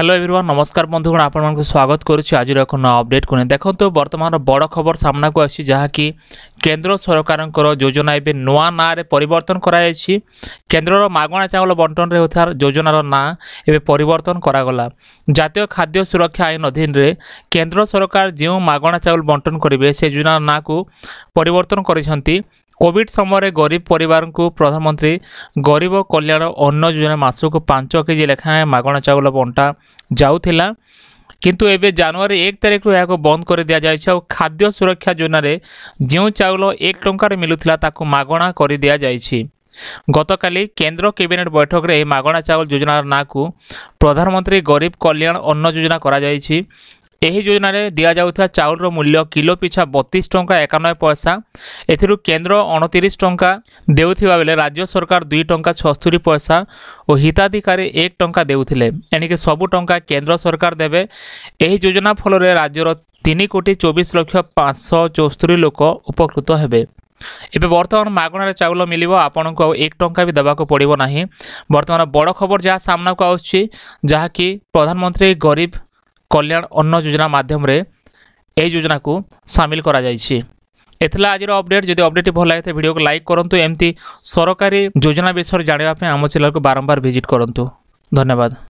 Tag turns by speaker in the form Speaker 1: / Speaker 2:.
Speaker 1: hello everyone নমস্কার বন্ধুগণ আপনার স্বাগত করছি আজর এক নয় অপডেট কু দেখুন বর্তমান বড় খবর সামনাকু আসছে যা কি কেন্দ্র সরকারঙ্কর যোজনা এবে নূয়া নাঁরে পরিবর্তন করা যাইছি কেন্দ্রর মাগণা চাউল বন্টনরে হওয়া যোজনার না এবে পরিবর্তন করাগলা জাতীয় খাদ্য সুরক্ষা আইন অধীনরে কেন্দ্র সরকার যে মাগণা চাউল বন্টন করবে সে যোজনার নাঁকু পরিবর্তন করেছেন କୋଭିଡ୍ ସମୟରେ ଗରିବ ପରିବାରଙ୍କୁ ପ୍ରଧାନମନ୍ତ୍ରୀ ଗରିବ କଲ୍ୟାଣ ଅନ୍ନ ଯୋଜନା ମାସକୁ ପାଞ୍ଚ କେଜି ଲେଖାଏଁ ମାଗଣା ଚାଉଳ ବଣ୍ଟା ଯାଉଥିଲା କିନ୍ତୁ ଏବେ ଜାନୁଆରୀ ଏକ ତାରିଖରୁ ଏହାକୁ ବନ୍ଦ କରି ଦିଆଯାଇଛି ଆଉ ଖାଦ୍ୟ ସୁରକ୍ଷା ଯୋଜନାରେ ଯେଉଁ ଚାଉଳ ଏକ ଟଙ୍କାରେ ମିଳୁଥିଲା ତାକୁ ମାଗଣା କରି ଦିଆଯାଇଛି ଗତକାଲି କେନ୍ଦ୍ର କ୍ୟାବିନେଟ୍ ବୈଠକରେ ଏହି ମାଗଣା ଚାଉଳ ଯୋଜନାର ନାଁକୁ ପ୍ରଧାନମନ୍ତ୍ରୀ ଗରିବ କଲ୍ୟାଣ ଅନ୍ନ ଯୋଜନା କରାଯାଇଛି ଏହି ଯୋଜନାରେ ଦିଆଯାଉଥିବା ଚାଉଳର ମୂଲ୍ୟ କିଲୋ ପିଛା ବତିଶ ଟଙ୍କା ଏକାନବେ ପଇସା ଏଥିରୁ କେନ୍ଦ୍ର ଅଣତିରିଶ ଟଙ୍କା ଦେଉଥିବା ବେଳେ ରାଜ୍ୟ ସରକାର ଦୁଇ ଟଙ୍କା ଛସ୍ତୁରି ପଇସା ଓ ହିତାଧିକାରୀ ଏକ ଟଙ୍କା ଦେଉଥିଲେ ଏଣିକି ସବୁ ଟଙ୍କା କେନ୍ଦ୍ର ସରକାର ଦେବେ ଏହି ଯୋଜନା ଫଳରେ ରାଜ୍ୟର ତିନି କୋଟି ଚବିଶ ଲକ୍ଷ ପାଞ୍ଚଶହ ଚଉସ୍ତରୀ ଲୋକ ଉପକୃତ ହେବେ ଏବେ ବର୍ତ୍ତମାନ ମାଗଣାରେ ଚାଉଳ ମିଳିବ ଆପଣଙ୍କୁ ଆଉ ଏକ ଟଙ୍କା ବି ଦେବାକୁ ପଡ଼ିବ ନାହିଁ ବର୍ତ୍ତମାନ ବଡ଼ ଖବର ଯାହା ସାମ୍ନାକୁ ଆସୁଛି ଯାହାକି ପ୍ରଧାନମନ୍ତ୍ରୀ ଗରିବ କଲ୍ୟାଣ ଅନ୍ନ ଯୋଜନା ମାଧ୍ୟମରେ ଏହି ଯୋଜନାକୁ ସାମିଲ କରାଯାଇଛି ଏଥିଲା ଆଜିର ଅପଡେଟ୍ ଯଦି ଅପଡେଟ୍ ଭଲ ଲାଗିଥାଏ ଭିଡ଼ିଓକୁ ଲାଇକ୍ କରନ୍ତୁ ଏମିତି ସରକାରୀ ଯୋଜନା ବିଷୟରେ ଜାଣିବା ପାଇଁ ଆମ ଚ୍ୟାନେଲକୁ ବାରମ୍ବାର ଭିଜିଟ୍ କରନ୍ତୁ ଧନ୍ୟବାଦ